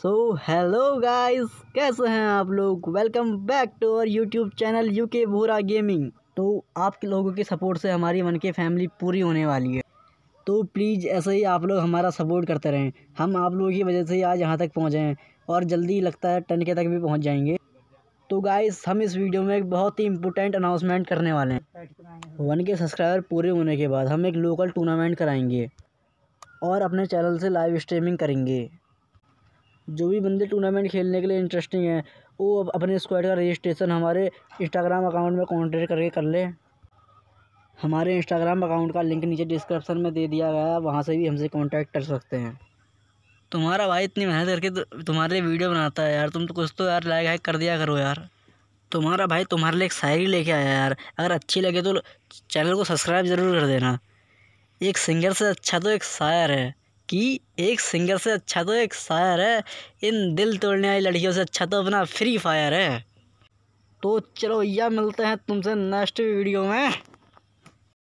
so hello guys कैसे हैं आप लोग welcome back to our YouTube channel U K Bhura gaming तो आप लोगों के सपोर्ट से हमारी वन के फैमिली पूरी होने वाली है तो प्लीज़ ऐसे ही आप लोग हमारा सपोर्ट करते रहें हम आप लोगों की वजह से ही आज यहाँ तक पहुँचे हैं और जल्दी लगता है टन के तक भी पहुँच जाएंगे तो गाइस हम इस वीडियो में एक बहुत ही इंपॉर्टेंट अनाउंसमेंट करने वाले हैं वन के सब्सक्राइबर पूरे होने के बाद हम एक लोकल टूर्नामेंट कराएंगे और अपने चैनल से लाइव स्ट्रीमिंग करेंगे जो भी बंदे टूर्नामेंट खेलने के लिए इंटरेस्टिंग हैं वो अपने स्क्वाड का रजिस्ट्रेशन हमारे इंस्टाग्राम अकाउंट में कॉन्टैक्ट करके कर लें हमारे इंस्टाग्राम अकाउंट का लिंक नीचे डिस्क्रिप्शन में दे दिया गया है वहाँ से भी हमसे कॉन्टैक्ट कर सकते हैं तुम्हारा भाई इतनी मेहनत करके तो तुम्हारे लिए वीडियो बनाता है यार तुम तो कुछ तो यार लाइक हाइक कर दिया करो यार तुम्हारा भाई तुम्हारे लिए एक शायरी लेके आया यार अगर अच्छी लगे तो चैनल को सब्सक्राइब ज़रूर कर देना एक सिंगर से अच्छा तो एक शायर है कि एक सिंगर से अच्छा तो एक शायर है इन दिल तोड़ने वाली लड़कियों से अच्छा तो अपना फ्री फायर है तो चलो भैया मिलते हैं तुमसे नेक्स्ट वीडियो में